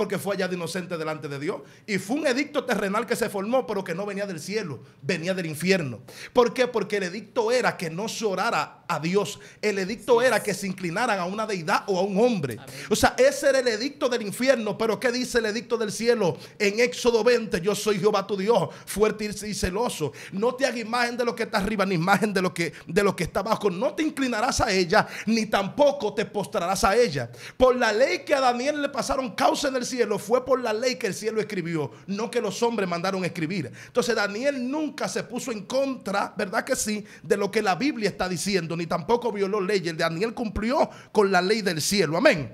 porque fue hallado inocente delante de Dios. Y fue un edicto terrenal que se formó, pero que no venía del cielo, venía del infierno. ¿Por qué? Porque el edicto era que no se orara a Dios. El edicto era que se inclinaran a una deidad o a un hombre. O sea, ese era el edicto del infierno. Pero ¿qué dice el edicto del cielo? En Éxodo 20, yo soy Jehová tu Dios, fuerte y celoso. No te hagas imagen de lo que está arriba, ni imagen de lo que, de lo que está abajo. No te inclinarás a ella, ni tampoco te postrarás a ella. Por la ley que a Daniel le pasaron causa en el cielo, fue por la ley que el cielo escribió, no que los hombres mandaron escribir. Entonces Daniel nunca se puso en contra, ¿verdad que sí? De lo que la Biblia está diciendo ni tampoco violó leyes. Daniel cumplió con la ley del cielo. Amén.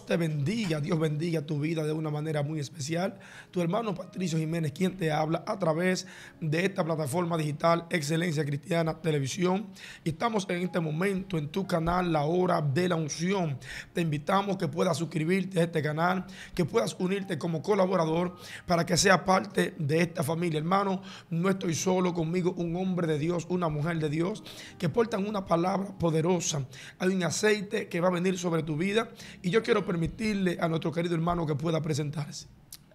te bendiga, Dios bendiga tu vida de una manera muy especial. Tu hermano Patricio Jiménez, quien te habla a través de esta plataforma digital Excelencia Cristiana Televisión. Estamos en este momento en tu canal La Hora de la Unción. Te invitamos que puedas suscribirte a este canal, que puedas unirte como colaborador para que seas parte de esta familia. Hermano, no estoy solo conmigo, un hombre de Dios, una mujer de Dios, que portan una palabra poderosa. Hay un aceite que va a venir sobre tu vida y yo quiero permitirle a nuestro querido hermano que pueda presentarse.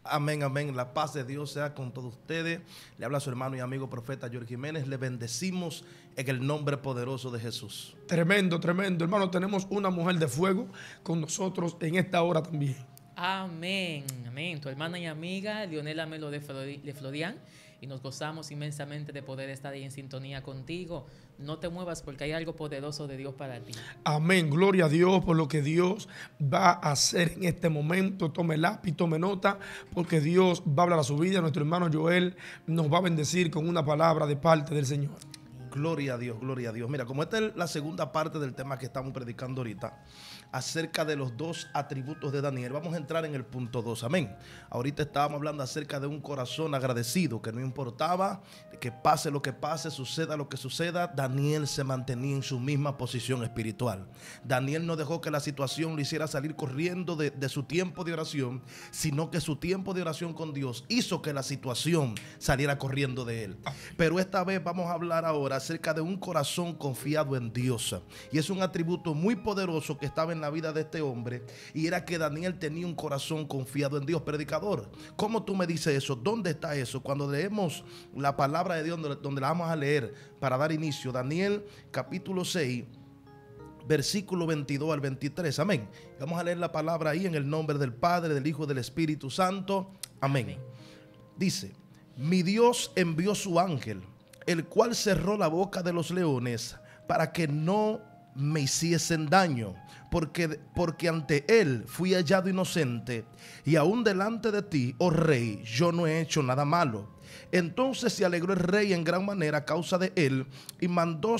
Amén, amén. La paz de Dios sea con todos ustedes. Le habla su hermano y amigo profeta George Jiménez. Le bendecimos en el nombre poderoso de Jesús. Tremendo, tremendo. Hermano, tenemos una mujer de fuego con nosotros en esta hora también. Amén, amén. Tu hermana y amiga, Lionel Melo de, de Florian y nos gozamos inmensamente de poder estar ahí en sintonía contigo. No te muevas porque hay algo poderoso de Dios para ti. Amén. Gloria a Dios por lo que Dios va a hacer en este momento. Tome lápiz, tome nota, porque Dios va a hablar a su vida. Nuestro hermano Joel nos va a bendecir con una palabra de parte del Señor. Gloria a Dios, gloria a Dios. Mira, como esta es la segunda parte del tema que estamos predicando ahorita acerca de los dos atributos de Daniel. Vamos a entrar en el punto 2, amén. Ahorita estábamos hablando acerca de un corazón agradecido, que no importaba que pase lo que pase, suceda lo que suceda, Daniel se mantenía en su misma posición espiritual. Daniel no dejó que la situación lo hiciera salir corriendo de, su tiempo de oración, sino que su tiempo de oración con Dios hizo que la situación saliera corriendo de él. Pero esta vez vamos a hablar ahora acerca de un corazón confiado en Dios. Y es un atributo muy poderoso que estaba en la vida de este hombre y era que Daniel tenía un corazón confiado en Dios. Predicador, ¿cómo tú me dices eso? ¿Dónde está eso? Cuando leemos la palabra de Dios, donde la vamos a leer para dar inicio, Daniel capítulo 6 versículo 22 al 23. Amén. Vamos a leer la palabra ahí en el nombre del Padre, del Hijo, y del Espíritu Santo. Amén. Dice, mi Dios envió su ángel, el cual cerró la boca de los leones para que no me hiciesen daño, porque, porque ante él fui hallado inocente, y aún delante de ti, oh rey, yo no he hecho nada malo. Entonces se alegró el rey en gran manera a causa de él y mandó,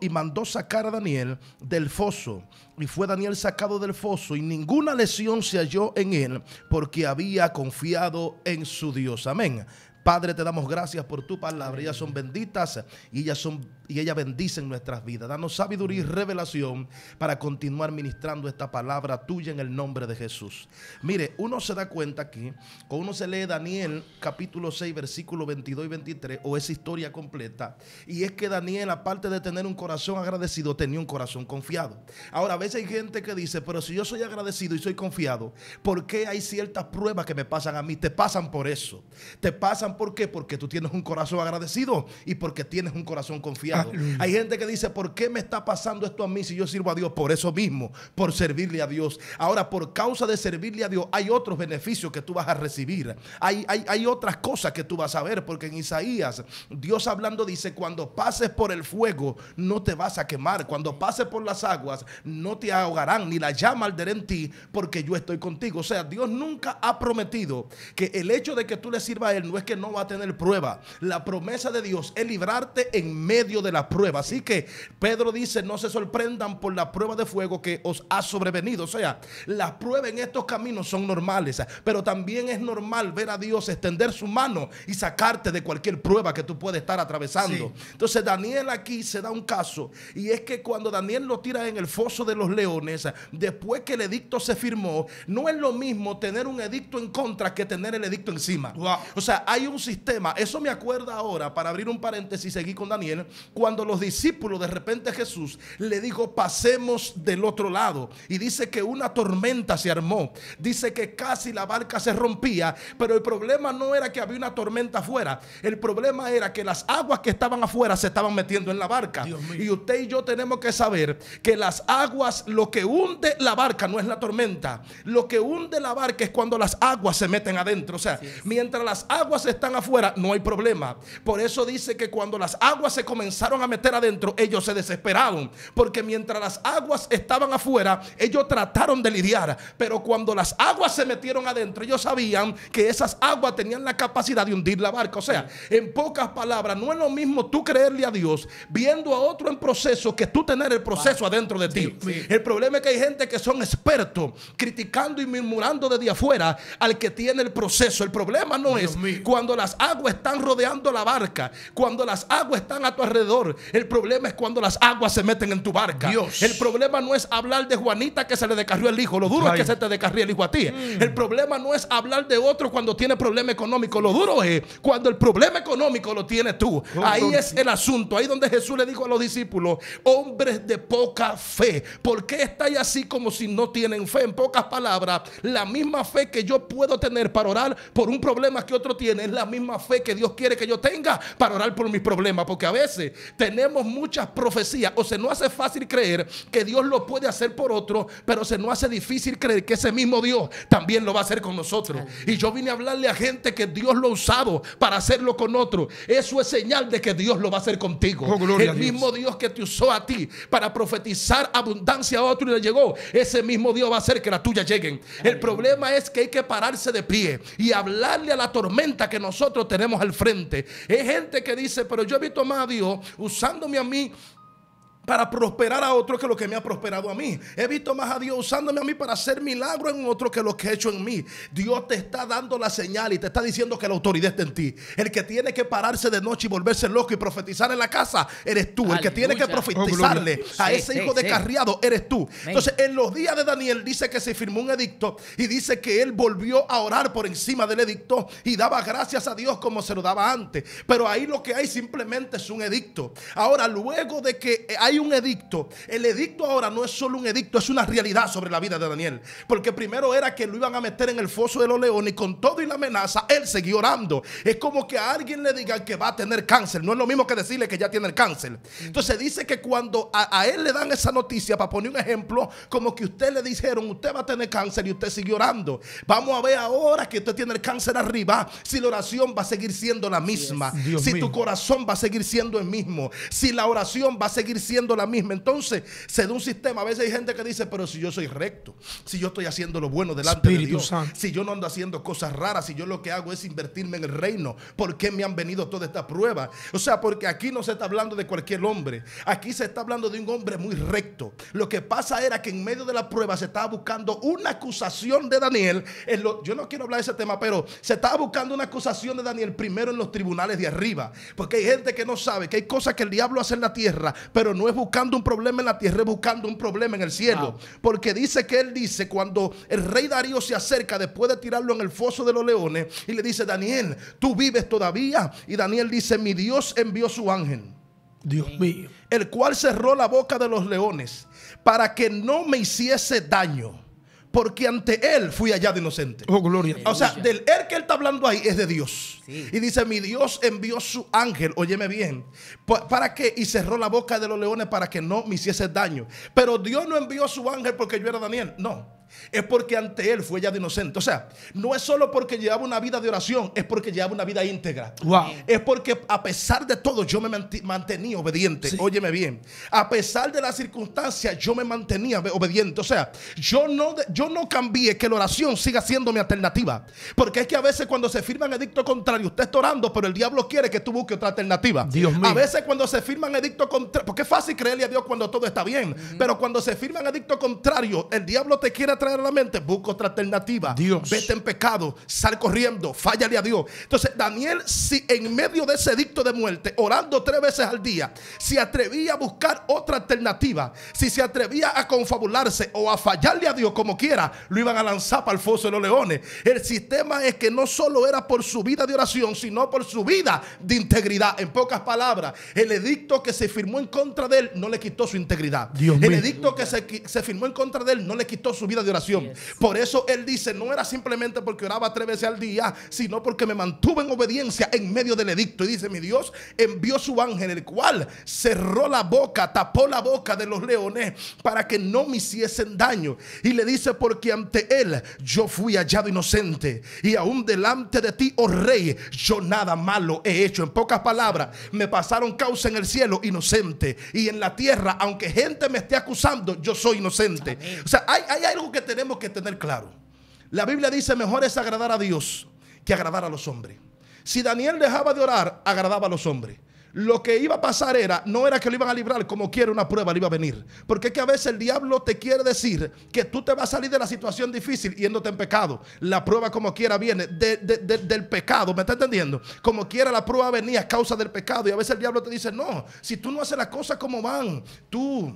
y mandó sacar a Daniel del foso. Y fue Daniel sacado del foso y ninguna lesión se halló en él porque había confiado en su Dios. Amén. Padre, te damos gracias por tu palabra. Ellas son benditas y ellas, son, y bendicen nuestras vidas. Danos sabiduría y revelación para continuar ministrando esta palabra tuya en el nombre de Jesús. Mire, uno se da cuenta aquí, cuando uno se lee Daniel capítulo 6, versículo 22 y 23, o esa historia completa, y es que Daniel, aparte de tener un corazón agradecido, tenía un corazón confiado. Ahora, a veces hay gente que dice, pero si yo soy agradecido y soy confiado, ¿por qué hay ciertas pruebas que me pasan a mí? Te pasan por eso. Te pasan ¿Por qué? Porque tú tienes un corazón agradecido y porque tienes un corazón confiado. Hay gente que dice, ¿por qué me está pasando esto a mí si yo sirvo a Dios? Por eso mismo, por servirle a Dios. Ahora, por causa de servirle a Dios, hay otros beneficios que tú vas a recibir. Hay, hay, otras cosas que tú vas a ver, porque en Isaías, Dios hablando dice, cuando pases por el fuego, no te vas a quemar. Cuando pases por las aguas, no te ahogarán, ni la llama alderen en ti, porque yo estoy contigo. O sea, Dios nunca ha prometido que el hecho de que tú le sirvas a Él no es que no va a tener prueba. La promesa de Dios es librarte en medio de la prueba. Así que Pedro dice, no se sorprendan por la prueba de fuego que os ha sobrevenido. O sea, las pruebas en estos caminos son normales, pero también es normal ver a Dios extender su mano y sacarte de cualquier prueba que tú puedes estar atravesando. Entonces Daniel aquí se da un caso y es que cuando Daniel lo tira en el foso de los leones, después que el edicto se firmó, no es lo mismo tener un edicto en contra que tener el edicto encima. O sea, hay un sistema. Eso me acuerda ahora, para abrir un paréntesis, y seguir con Daniel, cuando los discípulos de repente Jesús le dijo, pasemos del otro lado. Y dice que una tormenta se armó. Dice que casi la barca se rompía, pero el problema no era que había una tormenta afuera. El problema era que las aguas que estaban afuera se estaban metiendo en la barca. Y usted y yo tenemos que saber que las aguas, lo que hunde la barca no es la tormenta. Lo que hunde la barca es cuando las aguas se meten adentro. O sea, mientras las aguas están están afuera, no hay problema. Por eso dice que cuando las aguas se comenzaron a meter adentro, ellos se desesperaron. Porque mientras las aguas estaban afuera, ellos trataron de lidiar. Pero cuando las aguas se metieron adentro, ellos sabían que esas aguas tenían la capacidad de hundir la barca. O sea, en pocas palabras, no es lo mismo tú creerle a Dios viendo a otro en proceso que tú tener el proceso adentro de ti. El problema es que hay gente que son expertos criticando y murmurando desde afuera al que tiene el proceso. El problema no es cuando las aguas están rodeando la barca, cuando las aguas están a tu alrededor, el problema es cuando las aguas se meten en tu barca. El problema no es hablar de Juanita que se le descarrió el hijo, lo duro es que se te descarrió el hijo a ti. Mm. El problema no es hablar de otro cuando tiene problema económico, lo duro es cuando el problema económico lo tienes tú. ahí es el asunto, ahí donde Jesús le dijo a los discípulos, hombres de poca fe, ¿por qué estáis así como si no tienen fe? En pocas palabras, la misma fe que yo puedo tener para orar por un problema que otro tiene la misma fe que Dios quiere que yo tenga para orar por mis problemas. Porque a veces tenemos muchas profecías o se nos hace fácil creer que Dios lo puede hacer por otro, pero se nos hace difícil creer que ese mismo Dios también lo va a hacer con nosotros. Y yo vine a hablarle a gente que Dios lo ha usado para hacerlo con otro. Eso es señal de que Dios lo va a hacer contigo. Oh, El mismo Dios. que te usó a ti para profetizar abundancia a otro y le llegó, ese mismo Dios va a hacer que la tuya lleguen. El problema es que hay que pararse de pie y hablarle a la tormenta que nos nosotros tenemos al frente. Es gente que dice, pero yo he visto más a Dios usándome a mí para prosperar a otro que lo que me ha prosperado a mí. He visto más a Dios usándome a mí para hacer milagro en otro que lo que he hecho en mí. Dios te está dando la señal y te está diciendo que la autoridad está en ti. El que tiene que pararse de noche y volverse loco y profetizar en la casa, eres tú. El que tiene que oh, profetizarle a ese hijo de eres tú. Entonces, en los días de Daniel dice que se firmó un edicto y dice que él volvió a orar por encima del edicto y daba gracias a Dios como se lo daba antes. Pero ahí lo que hay simplemente es un edicto. Ahora, luego de que hay un edicto. El edicto ahora no es solo un edicto, es una realidad sobre la vida de Daniel. Porque primero era que lo iban a meter en el foso de los leones y con todo y la amenaza, él siguió orando. Es como que a alguien le digan que va a tener cáncer. No es lo mismo que decirle que ya tiene el cáncer. Entonces dice que cuando a, él le dan esa noticia, para poner un ejemplo, como que usted le dijeron, usted va a tener cáncer y usted sigue orando. Vamos a ver ahora que usted tiene el cáncer arriba, si la oración va a seguir siendo la misma, si tu corazón va a seguir siendo el mismo, si la oración va a seguir siendo la misma. Entonces, se da un sistema. A veces hay gente que dice, pero si yo soy recto, si yo estoy haciendo lo bueno delante de Dios, si yo no ando haciendo cosas raras, si yo lo que hago es invertirme en el reino, ¿por qué me han venido todas estas pruebas? O sea, porque aquí no se está hablando de cualquier hombre. Aquí se está hablando de un hombre muy recto. Lo que pasa era que en medio de la prueba se estaba buscando una acusación de Daniel. En lo, yo no quiero hablar de ese tema, pero se estaba buscando una acusación de Daniel primero en los tribunales de arriba. Porque hay gente que no sabe que hay cosas que el diablo hace en la tierra, pero no buscando un problema en la tierra, buscando un problema en el cielo. Porque dice que él dice, cuando el rey Darío se acerca después de tirarlo en el foso de los leones, y le dice, Daniel, tú vives todavía. Y Daniel dice, mi Dios envió su ángel. Dios mío. El cual cerró la boca de los leones para que no me hiciese daño porque ante él fui hallado inocente. Oh, gloria. O sea, del él que él está hablando ahí es de Dios. Y dice, mi Dios envió su ángel, óyeme bien, para que, y cerró la boca de los leones para que no me hiciese daño. Pero Dios no envió su ángel porque yo era Daniel, no es porque ante él fue ella de inocente. O sea, no es solo porque llevaba una vida de oración, es porque llevaba una vida íntegra. Es porque a pesar de todo yo me mantenía obediente. Óyeme bien. A pesar de las circunstancias yo me mantenía obediente. O sea, yo no, yo no cambié que la oración siga siendo mi alternativa. Porque es que a veces cuando se firman edictos contrario usted está orando, pero el diablo quiere que tú busques otra alternativa. Dios A veces cuando se firman edicto contrario porque es fácil creerle a Dios cuando todo está bien, pero cuando se firman edictos contrario el diablo te quiere traer a la mente, busca otra alternativa. Dios. Vete en pecado, sal corriendo, fállale a Dios. Entonces, Daniel, si en medio de ese edicto de muerte, orando tres veces al día, si atrevía a buscar otra alternativa, si se atrevía a confabularse o a fallarle a Dios como quiera, lo iban a lanzar para el foso de los leones. El sistema es que no solo era por su vida de oración, sino por su vida de integridad. En pocas palabras, el edicto que se firmó en contra de él no le quitó su integridad. Dios el edicto que se firmó en contra de él no le quitó su vida de oración. Por eso él dice, no era simplemente porque oraba tres veces al día, sino porque me mantuve en obediencia en medio del edicto. Y dice, mi Dios envió su ángel, el cual cerró la boca, tapó la boca de los leones para que no me hiciesen daño. Y le dice, porque ante él yo fui hallado inocente. Y aún delante de ti, oh rey, yo nada malo he hecho. En pocas palabras, me pasaron causa en el cielo inocente. Y en la tierra, aunque gente me esté acusando, yo soy inocente. O sea, hay algo que tenemos que tener claro. La Biblia dice, mejor es agradar a Dios que agradar a los hombres. Si Daniel dejaba de orar, agradaba a los hombres. Lo que iba a pasar era, no era que lo iban a librar como quiere una prueba, le iba a venir. Porque es que a veces el diablo te quiere decir que tú te vas a salir de la situación difícil yéndote en pecado. La prueba como quiera viene del pecado, ¿me está entendiendo? Como quiera la prueba venía a causa del pecado. Y a veces el diablo te dice, no, si tú no haces las cosas como van, tú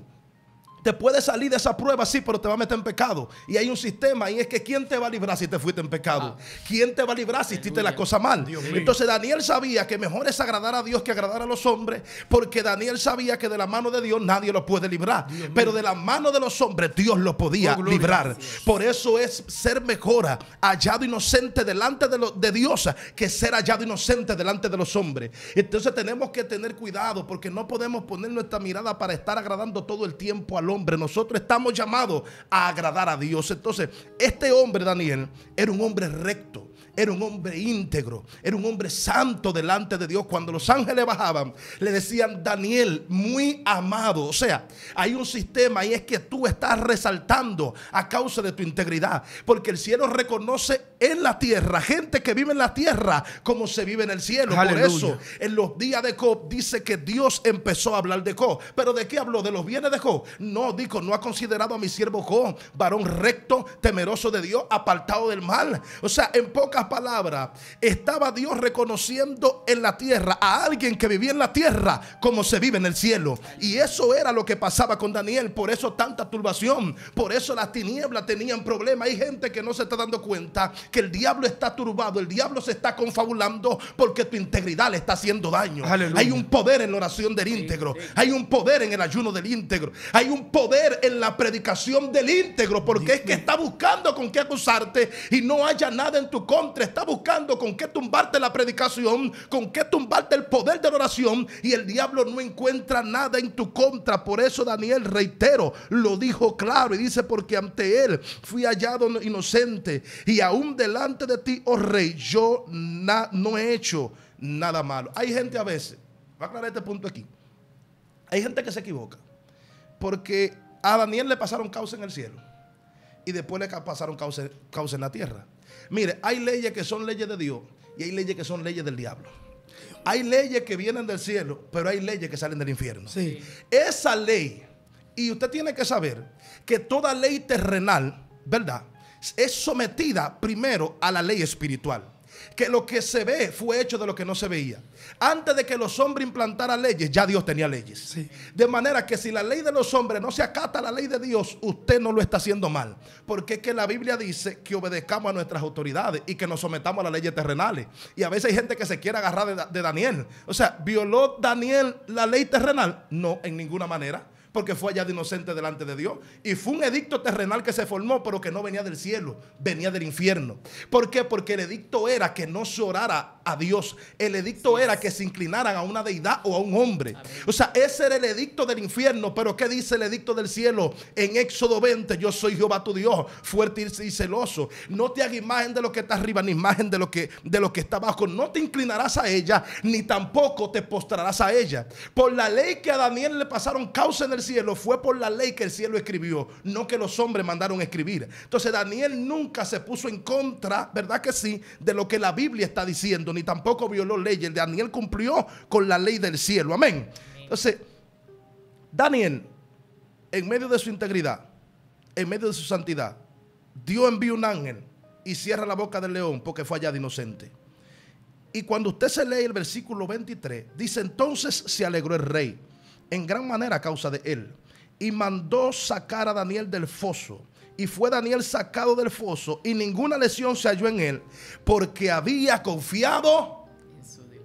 te puede salir de esa prueba, sí, pero te va a meter en pecado. Y hay un sistema y es que ¿quién te va a librar si te fuiste en pecado? Ah. ¿Quién te va a librar si hiciste la cosa mal? Entonces Daniel sabía que mejor es agradar a Dios que agradar a los hombres, porque Daniel sabía que de la mano de Dios nadie lo puede librar, pero de la mano de los hombres Dios lo podía oh, librar. Por eso es ser mejor hallado inocente delante de, de Dios, que ser hallado inocente delante de los hombres. Entonces tenemos que tener cuidado porque no podemos poner nuestra mirada para estar agradando todo el tiempo al hombre hombre, nosotros estamos llamados a agradar a Dios. Entonces, este hombre, Daniel, era un hombre recto era un hombre íntegro, era un hombre santo delante de Dios. Cuando los ángeles bajaban, le decían, Daniel, muy amado. O sea, hay un sistema y es que tú estás resaltando a causa de tu integridad. Porque el cielo reconoce en la tierra, gente que vive en la tierra, como se vive en el cielo. Por eso, en los días de Job, dice que Dios empezó a hablar de Job. ¿Pero de qué habló? ¿De los bienes de Job? No, dijo, no ha considerado a mi siervo Job, varón recto, temeroso de Dios, apartado del mal. O sea, en pocas palabra, estaba Dios reconociendo en la tierra a alguien que vivía en la tierra como se vive en el cielo. Y eso era lo que pasaba con Daniel. Por eso tanta turbación. Por eso las tinieblas tenían problemas. Hay gente que no se está dando cuenta que el diablo está turbado. El diablo se está confabulando porque tu integridad le está haciendo daño. Hay un poder en la oración del íntegro. Hay un poder en el ayuno del íntegro. Hay un poder en la predicación del íntegro. Porque es que está buscando con qué acusarte y no haya nada en tu contra está buscando con qué tumbarte la predicación, con qué tumbarte el poder de la oración y el diablo no encuentra nada en tu contra. Por eso Daniel, reitero, lo dijo claro y dice, porque ante él fui hallado inocente y aún delante de ti, oh rey, yo no he hecho nada malo. Hay gente a veces, va a aclarar este punto aquí, hay gente que se equivoca porque a Daniel le pasaron causa en el cielo y después le pasaron causa en la tierra. Mire, hay leyes que son leyes de Dios y hay leyes que son leyes del diablo. Hay leyes que vienen del cielo, pero hay leyes que salen del infierno. Sí. Esa ley, y usted tiene que saber que toda ley terrenal, ¿verdad? Es sometida primero a la ley espiritual que lo que se ve fue hecho de lo que no se veía. Antes de que los hombres implantaran leyes, ya Dios tenía leyes. De manera que si la ley de los hombres no se acata a la ley de Dios, usted no lo está haciendo mal. Porque es que la Biblia dice que obedezcamos a nuestras autoridades y que nos sometamos a las leyes terrenales. Y a veces hay gente que se quiere agarrar de Daniel. O sea, ¿violó Daniel la ley terrenal? No, en ninguna manera porque fue hallado inocente delante de Dios. Y fue un edicto terrenal que se formó, pero que no venía del cielo, venía del infierno. ¿Por qué? Porque el edicto era que no se orara a Dios. El edicto era que se inclinaran a una deidad o a un hombre. O sea, ese era el edicto del infierno. Pero ¿qué dice el edicto del cielo? En Éxodo 20, yo soy Jehová tu Dios, fuerte y celoso. No te hagas imagen de lo que está arriba, ni imagen de lo que, de lo que está abajo. No te inclinarás a ella, ni tampoco te postrarás a ella. Por la ley que a Daniel le pasaron causa en el cielo, fue por la ley que el cielo escribió, no que los hombres mandaron escribir. Entonces Daniel nunca se puso en contra, ¿verdad que sí?, de lo que la Biblia está diciendo ni tampoco violó leyes. Daniel cumplió con la ley del cielo. Amén. Entonces, Daniel, en medio de su integridad, en medio de su santidad, Dios envió un ángel y cierra la boca del león porque fue de inocente. Y cuando usted se lee el versículo 23, dice entonces se alegró el rey en gran manera a causa de él y mandó sacar a Daniel del foso y fue Daniel sacado del foso y ninguna lesión se halló en él porque había confiado. En su Dios.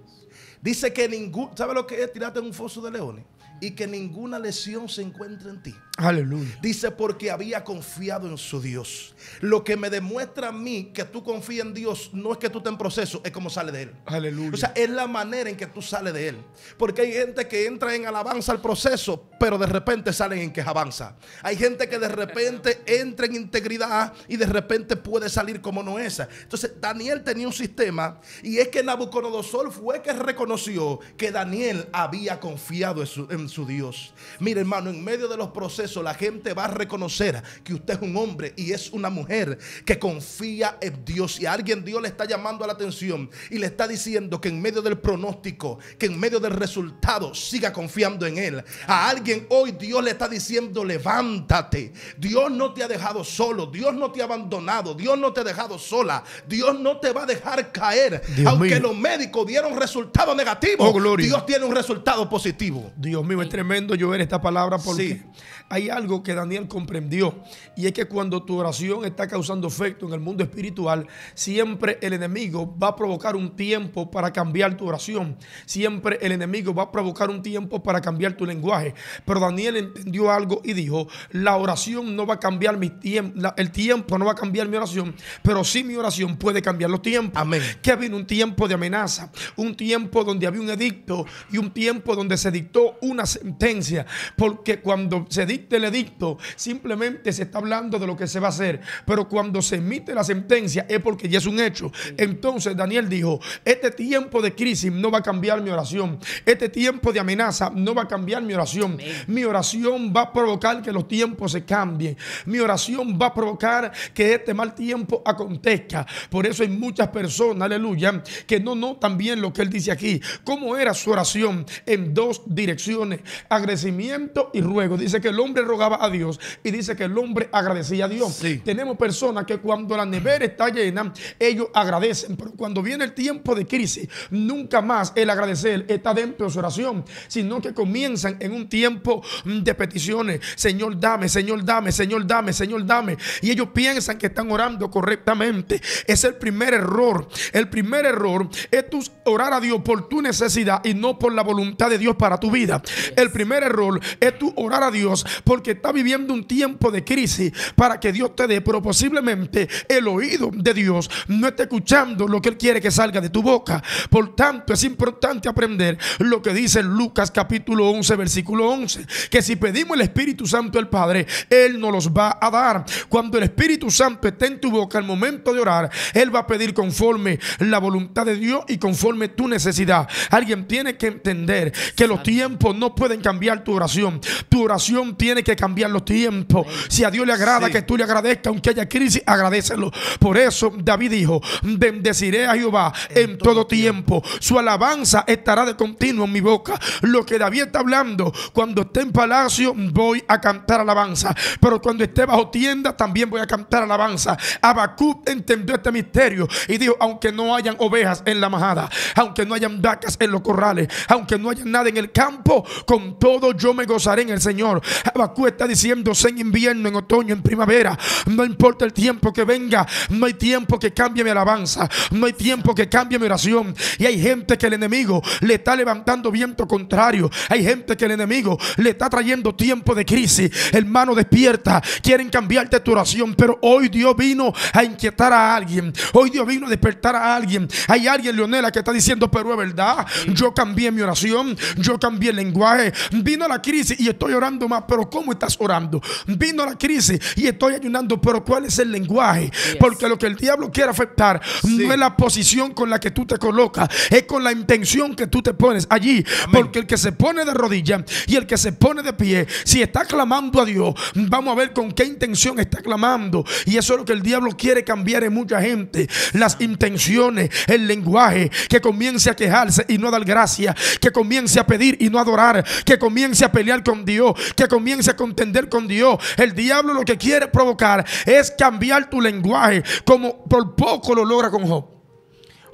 Dice que ningún, ¿sabe lo que es tirarte en un foso de leones? y que ninguna lesión se encuentra en ti. Aleluya. Dice porque había confiado en su Dios. Lo que me demuestra a mí que tú confías en Dios no es que tú estés en proceso, es como sale de él. Aleluya. O sea, es la manera en que tú sales de él. Porque hay gente que entra en alabanza al proceso, pero de repente salen en que avanza. Hay gente que de repente entra en integridad y de repente puede salir como no es. Entonces, Daniel tenía un sistema y es que Nabucodonosor fue que reconoció que Daniel había confiado en su, Dios. Mire, hermano, en medio de los procesos, la gente va a reconocer que usted es un hombre y es una mujer que confía en Dios. Y a alguien Dios le está llamando la atención y le está diciendo que en medio del pronóstico, que en medio del resultado, siga confiando en Él. A alguien hoy Dios le está diciendo, levántate. Dios no te ha dejado solo, Dios no te ha abandonado, Dios no te ha dejado sola, Dios no te va a dejar caer. Aunque los médicos dieron resultados negativos oh, Dios tiene un resultado positivo. Dios mío, es tremendo yo esta palabra porque hay algo que Daniel comprendió y es que cuando tu oración está causando efecto en el mundo espiritual, siempre el enemigo va a provocar un tiempo para cambiar tu oración. Siempre el enemigo va a provocar un tiempo para cambiar tu lenguaje. Pero Daniel entendió algo y dijo, la oración no va a cambiar mi tiempo, el tiempo no va a cambiar mi oración, pero sí mi oración puede cambiar los tiempos. Amén. Que vino un tiempo de amenaza, un tiempo donde había un edicto y un tiempo donde se dictó una sentencia, porque cuando se dicta el edicto, simplemente se está hablando de lo que se va a hacer, pero cuando se emite la sentencia es porque ya es un hecho. Entonces Daniel dijo, este tiempo de crisis no va a cambiar mi oración, este tiempo de amenaza no va a cambiar mi oración, mi oración va a provocar que los tiempos se cambien. Mi oración va a provocar que este mal tiempo acontezca. Por eso hay muchas personas, aleluya, que no notan bien lo que él dice aquí. ¿Cómo era su oración? En dos direcciones, agradecimiento y ruego. Dice que el hombre rogaba a Dios y dice que el hombre agradecía a Dios. Tenemos personas que cuando la nevera está llena, ellos agradecen, pero cuando viene el tiempo de crisis, nunca más el agradecer está dentro de su oración, sino que comienzan en un tiempo Mm, de peticiones. Señor, dame, Señor, dame, Señor, dame, Señor, dame. Y ellos piensan que están orando correctamente. Es el primer error. El primer error es tu orar a Dios por tu necesidad y no por la voluntad de Dios para tu vida. El primer error es tu orar a Dios porque está viviendo un tiempo de crisis para que Dios te dé, pero posiblemente el oído de Dios no esté escuchando lo que Él quiere que salga de tu boca. Por tanto, es importante aprender lo que dice Lucas capítulo 11, versículo 11 que si pedimos el Espíritu Santo al Padre, Él nos los va a dar. Cuando el Espíritu Santo esté en tu boca al momento de orar, Él va a pedir conforme la voluntad de Dios y conforme tu necesidad. Alguien tiene que entender que los tiempos no pueden cambiar tu oración. Tu oración tiene que cambiar los tiempos. Si a Dios le agrada que tú le agradezcas, aunque haya crisis, agradecelo. Por eso David dijo, bendeciré a Jehová en, todo tiempo. Su alabanza estará de continuo en mi boca. Lo que David está hablando cuando cuando esté en palacio voy a cantar alabanza. Pero cuando esté bajo tienda también voy a cantar alabanza. Habacuc entendió este misterio y dijo, aunque no hayan ovejas en la majada, aunque no hayan vacas en los corrales, aunque no haya nada en el campo, con todo yo me gozaré en el Señor. Habacuc está diciendo, en invierno, en otoño, en primavera, no importa el tiempo que venga, no hay tiempo que cambie mi alabanza, no hay tiempo que cambie mi oración. Y hay gente que el enemigo le está levantando viento contrario, hay gente que el enemigo le está trayendo tiempo de crisis. Hermano, despierta. Quieren cambiarte tu oración, pero hoy Dios vino a inquietar a alguien. Hoy Dios vino a despertar a alguien. Hay alguien, Leonela, que está diciendo, pero es verdad. Yo cambié mi oración, yo cambié el lenguaje. Vino la crisis y estoy orando más, pero ¿cómo estás orando? Vino la crisis y estoy ayunando, pero ¿cuál es el lenguaje? Porque lo que el diablo quiere afectar no es la posición con la que tú te colocas, es con la intención que tú te pones allí. Porque el que se pone de rodillas y el que se pone de pie, si está clamando a Dios, vamos a ver con qué intención está clamando. Y eso es lo que el diablo quiere cambiar en mucha gente. Las intenciones, el lenguaje, que comience a quejarse y no a dar gracia, que comience a pedir y no a adorar, que comience a pelear con Dios, que comience a contender con Dios. El diablo lo que quiere provocar es cambiar tu lenguaje, como por poco lo logra con Job.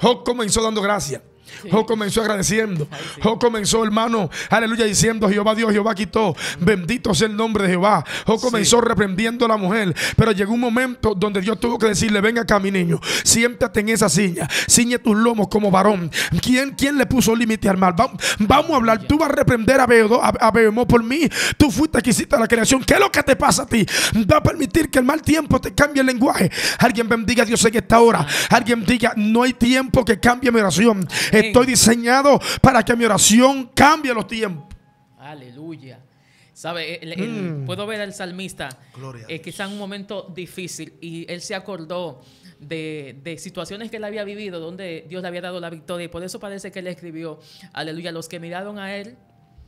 Job comenzó dando gracias. Sí. comenzó agradeciendo. o comenzó, hermano, aleluya, diciendo, Jehová Dios, Jehová quitó. Bendito sea el nombre de Jehová. Job comenzó reprendiendo a la mujer. Pero llegó un momento donde Dios tuvo que decirle, venga acá, mi niño, siéntate en esa silla, ciñe tus lomos como varón. ¿Quién, quién le puso límite al mal? vamos a hablar, tú vas a reprender a Behemoth a, por mí. Tú fuiste exquisita la creación. ¿Qué es lo que te pasa a ti? Va a permitir que el mal tiempo te cambie el lenguaje. Alguien bendiga a Dios en esta hora. Alguien diga, no hay tiempo que cambie mi oración. Estoy diseñado para que mi oración cambie los tiempos. Aleluya. ¿Sabe? Mm. Puedo ver al salmista eh, que está en un momento difícil y él se acordó de, de, situaciones que él había vivido, donde Dios le había dado la victoria y por eso parece que él escribió, aleluya, los que miraron a él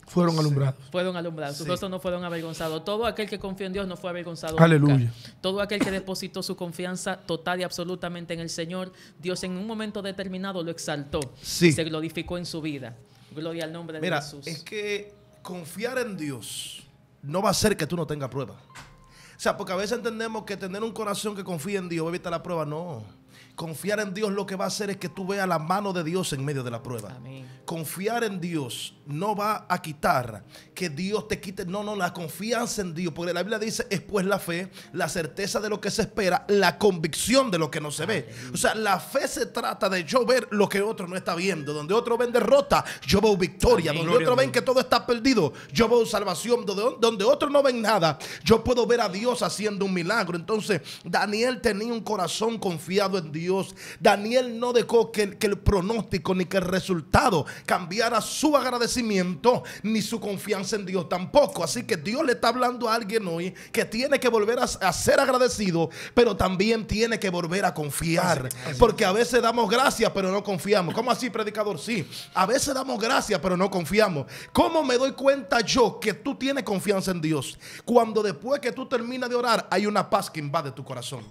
fueron alumbrados. Fueron alumbrados. Sus no fueron avergonzados. Todo aquel que confió en Dios no fue avergonzado. Aleluya. Todo aquel que depositó su confianza total y absolutamente en el Señor, Dios en un momento determinado lo exaltó. Sí. se glorificó en su vida. Gloria al nombre de Jesús. Es que confiar en Dios no va a ser que tú no tengas prueba. O sea, porque a veces entendemos que tener un corazón que confía en Dios evita la prueba. No. Confiar en Dios lo que va a hacer es que tú veas la mano de Dios en medio de la prueba. Confiar en Dios no va a quitar que Dios te quite. No, no, la confianza en Dios. Porque la Biblia dice, es pues la fe, la certeza de lo que se espera, la convicción de lo que no se ve. O sea, la fe se trata de yo ver lo que otro no está viendo. Donde otro ven derrota, yo veo victoria. Donde otro ven que todo está perdido, yo veo salvación. Donde, donde otro no ven nada, yo puedo ver a Dios haciendo un milagro. Entonces, Daniel tenía un corazón confiado en Dios. Daniel no dejó que, el pronóstico ni que el resultado cambiara su agradecimiento ni su confianza en Dios tampoco. Así que Dios le está hablando a alguien hoy que tiene que volver a, ser agradecido, pero también tiene que volver a confiar. Porque a veces damos gracias, pero no confiamos. ¿Cómo así, predicador? Sí, a veces damos gracias, pero no confiamos. ¿Cómo me doy cuenta yo que tú tienes confianza en Dios? Cuando después que tú terminas de orar, hay una paz que invade tu corazón.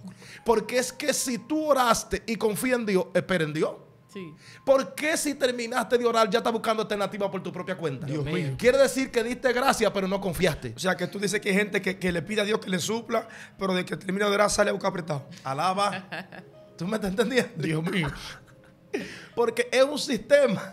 Porque es que si tú oras, y confía en Dios, espera en Dios. Sí. ¿Por qué si terminaste de orar ya estás buscando alternativa por tu propia cuenta? Dios mío. Quiere decir que diste gracia, pero no confiaste. O sea, que tú dices que hay gente que, le pide a Dios que le supla, pero de que termina de orar sale a buscar apretado. Alaba. ¿Tú me estás entendiendo? Dios mío. Porque es un sistema.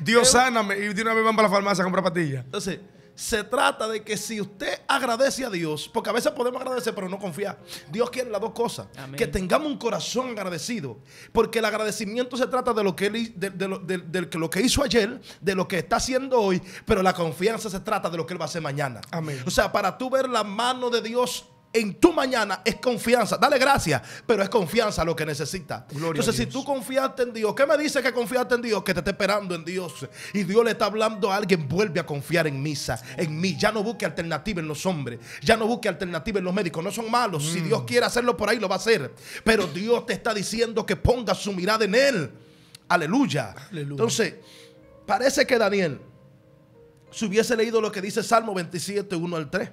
Dios sáname y de una vez van para la farmacia a comprar pastillas. Entonces, se trata de que si usted agradece a Dios, porque a veces podemos agradecer pero no confiar, Dios quiere las dos cosas, que tengamos un corazón agradecido, porque el agradecimiento se trata de lo que él, lo que hizo ayer, de lo que está haciendo hoy, pero la confianza se trata de lo que él va a hacer mañana. Amén. O sea, para tú ver la mano de Dios en tu mañana es confianza. Dale gracias, pero es confianza lo que necesita. Entonces, si tú confiaste en Dios, ¿qué me dice que confiaste en Dios? Que te está esperando en Dios. Y Dios le está hablando a alguien, vuelve a confiar en misa, en mí. Ya no busque alternativa en los hombres, ya no busque alternativa en los médicos. No son malos. Si Dios mm. quiere hacerlo por ahí, lo va a hacer. Pero Dios te está diciendo que ponga su mirada en Él. Aleluya. Aleluya. Entonces, parece que Daniel, si hubiese leído lo que dice Salmo 27, 1 al 3,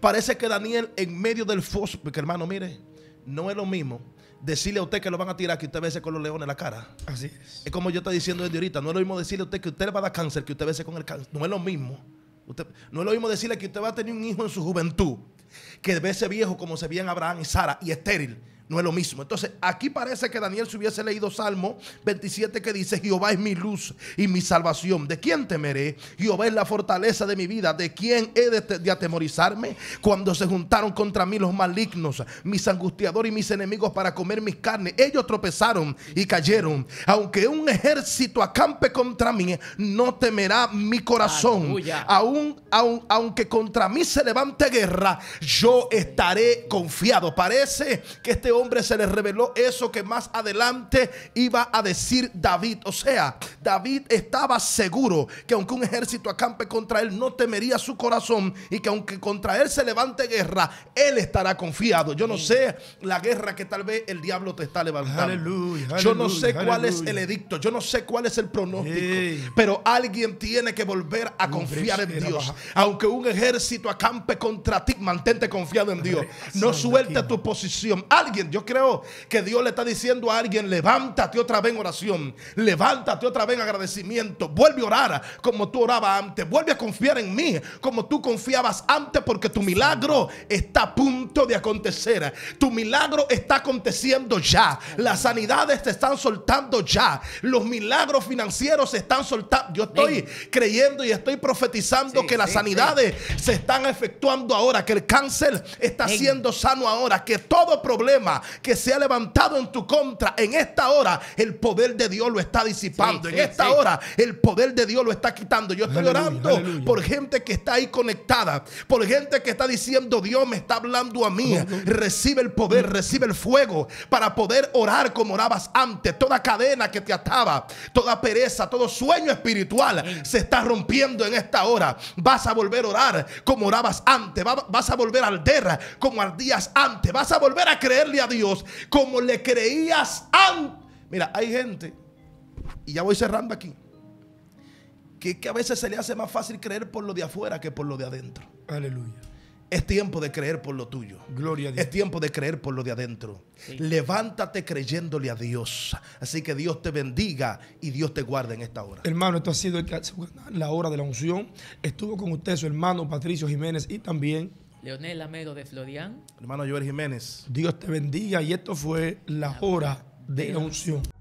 Parece que Daniel en medio del foso, porque hermano, mire, no es lo mismo decirle a usted que lo van a tirar que usted vese con los leones en la cara. Así es. Es como yo estoy diciendo desde ahorita, no es lo mismo decirle a usted que usted le va a dar cáncer que usted vese con el cáncer. No es lo mismo. Usted, no es lo mismo decirle que usted va a tener un hijo en su juventud que vese viejo como se veían Abraham y Sara y estéril no es lo mismo. Entonces, aquí parece que Daniel se hubiese leído Salmo 27 que dice, Jehová es mi luz y mi salvación. ¿De quién temeré? Jehová es la fortaleza de mi vida. ¿De quién he de, atemorizarme? Cuando se juntaron contra mí los malignos, mis angustiadores y mis enemigos para comer mis carnes, ellos tropezaron y cayeron. Aunque un ejército acampe contra mí, no temerá mi corazón. aún, aunque contra mí se levante guerra, yo estaré confiado. Parece que este hombre se le reveló eso que más adelante iba a decir David. O sea, David estaba seguro que aunque un ejército acampe contra él, no temería su corazón y que aunque contra él se levante guerra, él estará confiado. Yo no sé la guerra que tal vez el diablo te está levantando. Yo no sé cuál es el edicto. Yo no sé cuál es el pronóstico. Pero alguien tiene que volver a confiar en Dios. Aunque un ejército acampe contra ti, mantente confiado en Dios. No suelte tu posición. Alguien yo creo que Dios le está diciendo a alguien, levántate otra vez en oración, levántate otra vez en agradecimiento, vuelve a orar como tú orabas antes, vuelve a confiar en mí como tú confiabas antes porque tu milagro está a punto de acontecer. Tu milagro está aconteciendo ya. Las sanidades te están soltando ya. Los milagros financieros se están soltando. Yo estoy creyendo y estoy profetizando que las sanidades se están efectuando ahora, que el cáncer está siendo sano ahora, que todo problema que se ha levantado en tu contra, en esta hora el poder de Dios lo está disipando. en esta hora el poder de Dios lo está quitando. Yo estoy orando por gente que está ahí conectada, por gente que está diciendo, Dios me está hablando a mí. Recibe el poder, recibe el fuego para poder orar como orabas antes. Toda cadena que te ataba, toda pereza, todo sueño espiritual se está rompiendo en esta hora. Vas a volver a orar como orabas antes, vas a volver a arder como ardías antes, vas a volver a creerle Dios como le creías antes. Mira, hay gente, y ya voy cerrando aquí, que, a veces se le hace más fácil creer por lo de afuera que por lo de adentro. Aleluya. Es tiempo de creer por lo tuyo. Gloria Es tiempo de creer por lo de adentro. Levántate creyéndole a Dios. Así que Dios te bendiga y Dios te guarde en esta hora. Hermano, esto ha sido la hora de la unción. Estuvo con usted su hermano Patricio Jiménez y también Leonel Amedo de Florian. Hermano Joel Jiménez. Dios te bendiga y esto fue la hora de la unción.